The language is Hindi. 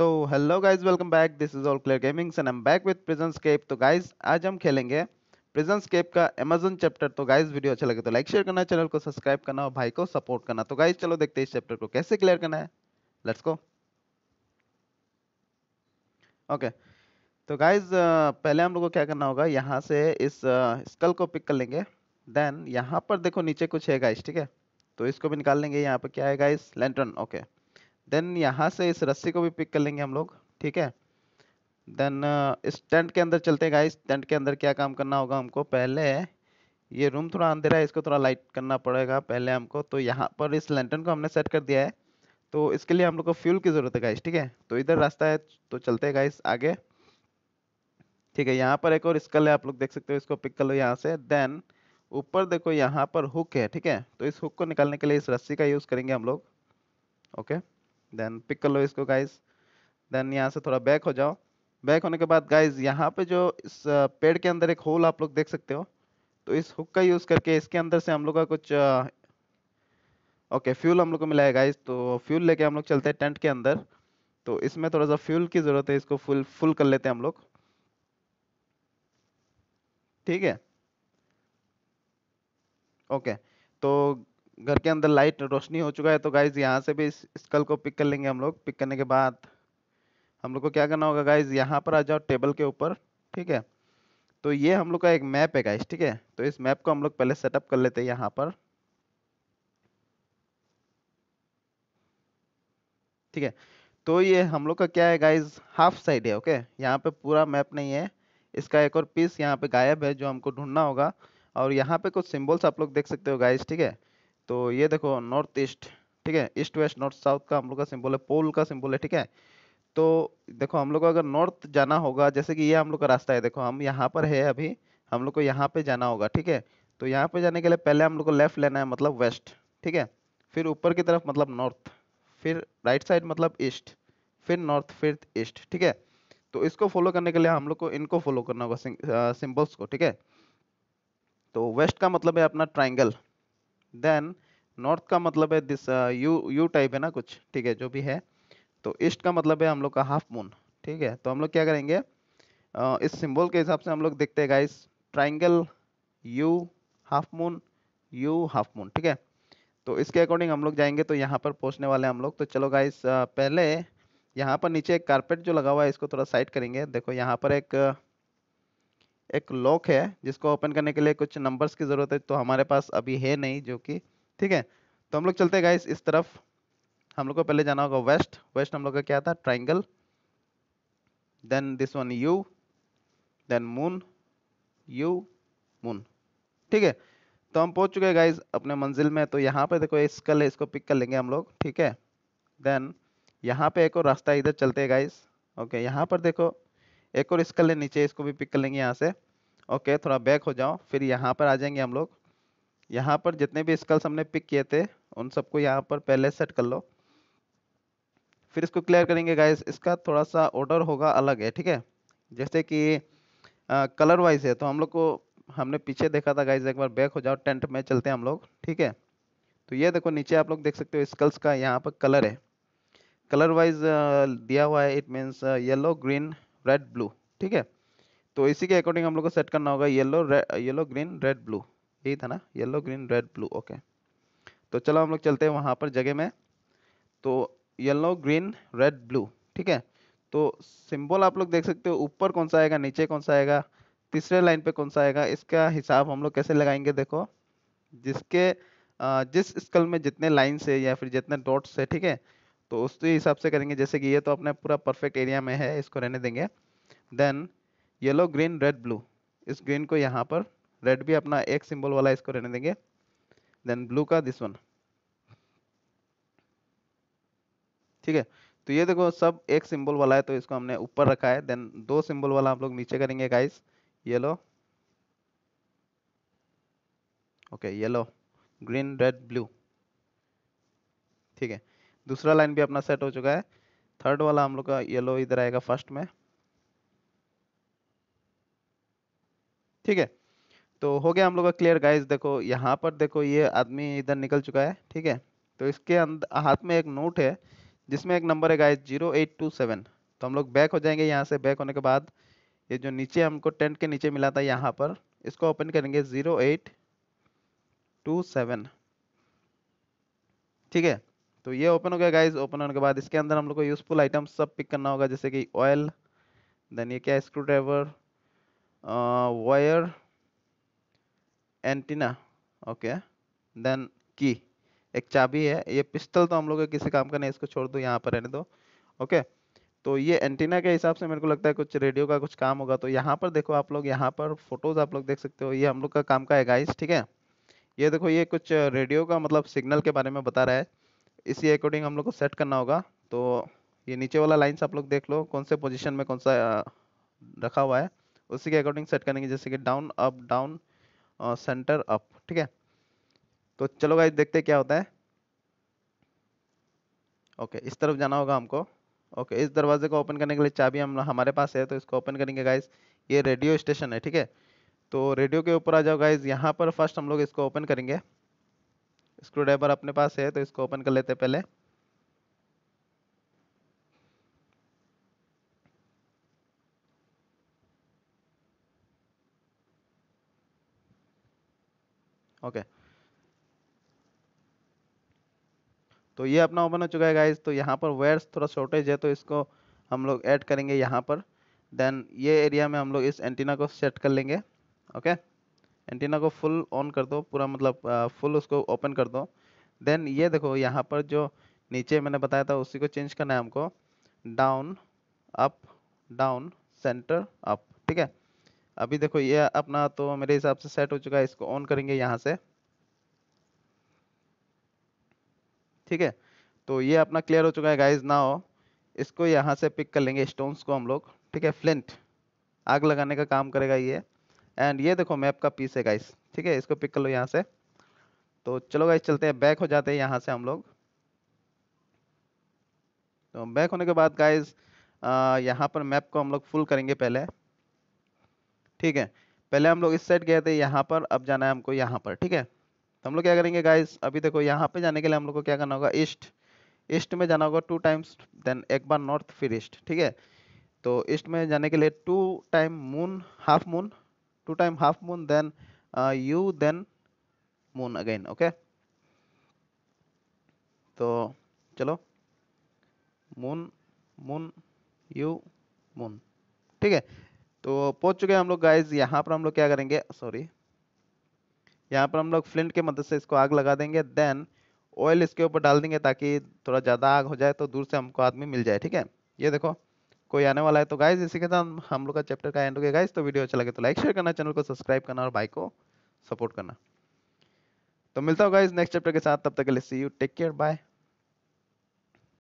तो hello guys welcome back this is all clear gamings and I am back with prison escape तो गाइस आज हम खेलेंगे प्रिजनस्केप का अमेजन चैप्टर तो गाइस वीडियो अच्छा लगे तो लाइक शेयर करना चैनल को सब्सक्राइब करना और भाई को सपोर्ट करना तो गाइस चलो देखते हैं इस चैप्टर को कैसे क्लियर करना है लेट्स गो ओके तो गाइज पहले हम लोग को क्या करना होगा यहाँ से इस स्कल को पिक कर लेंगे देन यहाँ पर देखो नीचे कुछ है गाइज ठीक है तो इसको भी निकाल लेंगे यहाँ पर क्या है guys lantern okay okay. Then यहाँ से इस रस्सी को भी पिक कर लेंगे हम लोग ठीक है देन uh, इस टेंट के अंदर चलते हैं गाइस टेंट के अंदर क्या काम करना होगा हमको पहले ये रूम थोड़ा अंधेरा है इसको थोड़ा लाइट करना पड़ेगा पहले हमको तो यहाँ पर इस लेंटन को हमने सेट कर दिया है तो इसके लिए हम लोग को फ्यूल की ज़रूरत है गाइस ठीक है तो इधर रास्ता है तो चलते हैं गाइस आगे ठीक है यहाँ पर एक और स्कल है आप लोग देख सकते हो इसको पिक कर लो यहाँ से देन ऊपर देखो यहाँ पर हुक है ठीक है तो इस हुक को निकालने के लिए इस रस्सी का यूज़ करेंगे हम लोग ओके okay? देन पिक कर लो इसको गाइज देन यहाँ से थोड़ा बैक हो जाओ बैक होने के बाद गाइज यहाँ पे जो इस पेड़ के अंदर एक होल आप लोग देख सकते हो तो इस हुक का यूज़ करके इसके अंदर से हम लोग का कुछ ओके फ्यूल हम लोग को मिला है गाइज तो फ्यूल लेके हम लोग चलते हैं टेंट के अंदर तो इसमें थोड़ा सा फ्यूल की ज़रूरत है इसको फुल फुल कर लेते हैं हम लोग ठीक है ओके तो घर के अंदर लाइट रोशनी हो चुका है तो गाइज यहाँ से भी इस स्कल को पिक कर लेंगे हम लोग पिक करने के बाद हम लोग को क्या करना होगा गाइज यहाँ पर आ जाओ टेबल के ऊपर ठीक है तो ये हम लोग का एक मैप है गाइज ठीक है तो इस मैप को हम लोग पहले सेटअप कर लेते हैं यहाँ पर ठीक है तो ये हम लोग का क्या है गाइज हाफ साइड है ओके यहाँ पे पूरा मैप नहीं है इसका एक और पीस यहाँ पे गायब है जो हमको ढूंढना होगा और यहाँ पे कुछ सिंबल्स आप लोग देख सकते हो गाइज ठीक है तो ये देखो नॉर्थ ईस्ट ठीक है ईस्ट वेस्ट नॉर्थ साउथ का हम लोग का सिंबल है पोल का सिंबल है ठीक है तो देखो हम लोग को अगर नॉर्थ जाना होगा जैसे कि ये हम लोग का रास्ता है देखो हम यहाँ पर है अभी हम लोग को यहाँ पे जाना होगा ठीक है तो यहाँ पे जाने के लिए पहले हम लोग को लेफ्ट लेना है मतलब वेस्ट ठीक है फिर ऊपर की तरफ मतलब नॉर्थ फिर राइट साइड मतलब ईस्ट फिर नॉर्थ फिर ईस्ट ठीक है तो इसको फॉलो करने के लिए हम लोग को इनको फॉलो करना होगा सिंबल्स को ठीक है तो वेस्ट का मतलब है अपना ट्राइंगल देन नॉर्थ का मतलब है दिस यू यू टाइप है ना कुछ ठीक है जो भी है तो ईस्ट का मतलब है हम लोग का हाफ मून ठीक है तो हम लोग क्या करेंगे uh, इस सिंबल के हिसाब से हम लोग देखते हैं guys triangle U half moon U half moon ठीक है तो इसके अकॉर्डिंग हम लोग जाएंगे तो यहाँ पर पहुँचने वाले हम लोग तो चलो गाइस uh, पहले यहाँ पर नीचे एक कारपेट जो लगा हुआ है इसको थोड़ा साइड करेंगे देखो यहाँ पर एक uh, एक लॉक है जिसको ओपन करने के लिए कुछ नंबर्स की ज़रूरत है तो हमारे पास अभी है नहीं जो कि ठीक है तो हम लोग चलते हैं गाइस इस तरफ हम लोग को पहले जाना होगा वेस्ट वेस्ट हम लोग का क्या था triangle then this one U then moon U moon ठीक है तो हम पहुंच चुके हैं गाइज अपने मंजिल में तो यहाँ पे देखो इस स्कल है इसको पिक कर लेंगे हम लोग ठीक है देन यहाँ पे एक और रास्ता इधर चलते हैं गाइस ओके यहाँ पर देखो एक और इसका ले नीचे इसको भी पिक कर लेंगे यहाँ से ओके थोड़ा बैक हो जाओ फिर यहाँ पर आ जाएंगे हम लोग यहाँ पर जितने भी स्कल्स हमने पिक किए थे उन सबको यहाँ पर पहले सेट कर लो फिर इसको क्लियर करेंगे गाइस इसका थोड़ा सा ऑर्डर होगा अलग है ठीक है जैसे कि आ, कलर वाइज है तो हम लोग को हमने पीछे देखा था गाइज एक बार बैक हो जाओ टेंट में चलते हैं हम लोग ठीक है तो ये देखो नीचे आप लोग देख सकते हो स्कल्स का यहाँ पर कलर है कलर वाइज दिया हुआ है it means yellow green red blue ठीक है तो इसी के अकॉर्डिंग हम लोग को सेट करना होगा yellow yellow green red blue यही था ना yellow green red blue okay तो चलो हम लोग चलते हैं वहाँ पर जगह में तो येलो ग्रीन रेड ब्लू ठीक है तो सिंबल आप लोग देख सकते हो ऊपर कौन सा आएगा नीचे कौन सा आएगा तीसरे लाइन पे कौन सा आएगा इसका हिसाब हम लोग कैसे लगाएंगे देखो जिसके जिस स्कल में जितने लाइन से या फिर जितने डॉट्स है ठीक है तो उस हिसाब से करेंगे जैसे कि ये तो अपने पूरा परफेक्ट एरिया में है इसको रहने देंगे then yellow green red blue इस ग्रीन को यहाँ पर रेड भी अपना एक सिंबल वाला इसको रहने देंगे देन ब्लू का दिस वन ठीक है तो ये देखो सब एक सिंबल वाला है तो इसको हमने ऊपर रखा है देन दो सिंबल वाला हम लोग नीचे करेंगे guys yellow okay yellow green red blue ठीक है दूसरा लाइन भी अपना सेट हो चुका है थर्ड वाला हम लोग का येलो इधर आएगा फर्स्ट में ठीक है तो हो गया हम लोग का क्लियर गाइस देखो यहाँ पर देखो ये आदमी इधर निकल चुका है ठीक है तो इसके अंदर हाथ में एक नोट है जिसमें एक नंबर है guys zero eight two seven तो हम लोग बैक हो जाएंगे यहाँ से बैक होने के बाद ये जो नीचे हमको टेंट के नीचे मिला था यहाँ पर इसको ओपन करेंगे जीरो एट टू सेवन ठीक है तो ये ओपन हो गया गाइज ओपन होने के बाद इसके अंदर हम लोग को यूजफुल आइटम सब पिक करना होगा जैसे कि ऑयल देन ये क्या screwdriver wire antenna okay then की एक चाबी है ये पिस्टल तो हम लोग किसी काम का नहीं इसको छोड़ दो यहाँ पर रहने दो ओके तो ये एंटीना के हिसाब से मेरे को लगता है कुछ रेडियो का कुछ काम होगा तो यहाँ पर देखो आप लोग यहाँ पर फोटोज आप लोग देख सकते हो ये हम लोग का काम का है गाइस ठीक है ये देखो ये कुछ रेडियो का मतलब सिग्नल के बारे में बता रहा है इसी अकॉर्डिंग हम लोग को सेट करना होगा तो ये नीचे वाला लाइन्स आप लोग देख लो कौन से पोजिशन में कौन सा रखा हुआ है उसी के अकॉर्डिंग सेट करेंगे जैसे कि down up down centre up ठीक है तो चलो गाइज देखते क्या होता है ओके इस तरफ जाना होगा हमको ओके इस दरवाजे को ओपन करने के लिए चाबी हम हमारे पास है तो इसको ओपन करेंगे गाइज ये रेडियो स्टेशन है ठीक है तो रेडियो के ऊपर आ जाओ गाइज यहाँ पर फर्स्ट हम लोग इसको ओपन करेंगे स्क्रू ड्राइवर अपने पास है तो इसको ओपन कर लेते पहले ओके तो ये अपना ओपन हो चुका है गाइज तो यहाँ पर वेयर्स थोड़ा शॉर्टेज है तो इसको हम लोग ऐड करेंगे यहाँ पर देन ये एरिया में हम लोग इस एंटीना को सेट कर लेंगे ओके okay? एंटीना को फुल ऑन कर दो पूरा मतलब फुल उसको ओपन कर दो देन ये देखो यहाँ पर जो नीचे मैंने बताया था उसी को चेंज करना है हमको down up down centre up ठीक है अभी देखो ये अपना तो मेरे हिसाब से सेट हो चुका है इसको ऑन करेंगे यहाँ से ठीक है तो ये अपना क्लियर हो चुका है गाइज ना हो इसको यहाँ से पिक कर लेंगे स्टोन्स को हम लोग ठीक है फ्लिंट आग लगाने का काम करेगा ये एंड ये देखो मैप का पीस है गाइस ठीक है इसको पिक कर लो यहाँ से तो चलो गाइस चलते हैं बैक हो जाते हैं यहाँ से हम लोग तो बैक होने के बाद गाइस यहाँ पर मैप को हम लोग फुल करेंगे पहले ठीक है पहले हम लोग इस साइड गए थे यहाँ पर अब जाना है हमको यहाँ पर ठीक है तो हम लोग क्या करेंगे गाइस अभी देखो यहाँ पे जाने के लिए हम लोग को क्या करना होगा ईस्ट ईस्ट में जाना होगा टू टाइम्स देन एक बार नॉर्थ फिर ईस्ट ठीक है तो ईस्ट में जाने के लिए two time moon half moon two time half moon then uh, u then moon again okay तो चलो मून मून यू मून ठीक है तो पहुंच चुके हैं हम लोग गाइज यहाँ पर हम लोग क्या करेंगे सॉरी यहाँ पर हम लोग फ्लिंट के मदद से इसको आग लगा देंगे देन ऑयल इसके ऊपर डाल देंगे ताकि थोड़ा ज़्यादा आग हो जाए तो दूर से हमको आदमी मिल जाए ठीक है ये देखो कोई आने वाला है तो गाइज इसी के साथ हम लोग का चैप्टर का एंड हो गया गाइज तो वीडियो अच्छा लगे तो लाइक शेयर करना चैनल को सब्सक्राइब करना और भाई को सपोर्ट करना तो मिलता होगा इस नेक्स्ट चैप्टर के साथ तब तक के लिए see you take care bye